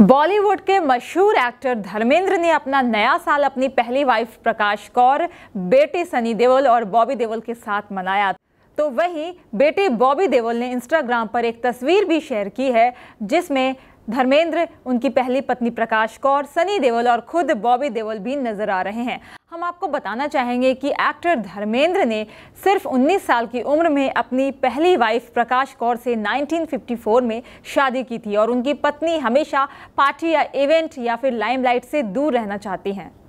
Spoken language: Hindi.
बॉलीवुड के मशहूर एक्टर धर्मेंद्र ने अपना नया साल अपनी पहली वाइफ प्रकाश कौर बेटे सनी देवल और बॉबी देवल के साथ मनाया तो वहीं बेटे बॉबी देवल ने इंस्टाग्राम पर एक तस्वीर भी शेयर की है जिसमें धर्मेंद्र उनकी पहली पत्नी प्रकाश कौर सनी देवल और खुद बॉबी देवल भी नजर आ रहे हैं हम आपको बताना चाहेंगे कि एक्टर धर्मेंद्र ने सिर्फ 19 साल की उम्र में अपनी पहली वाइफ प्रकाश कौर से 1954 में शादी की थी और उनकी पत्नी हमेशा पार्टी या इवेंट या फिर लाइमलाइट से दूर रहना चाहती हैं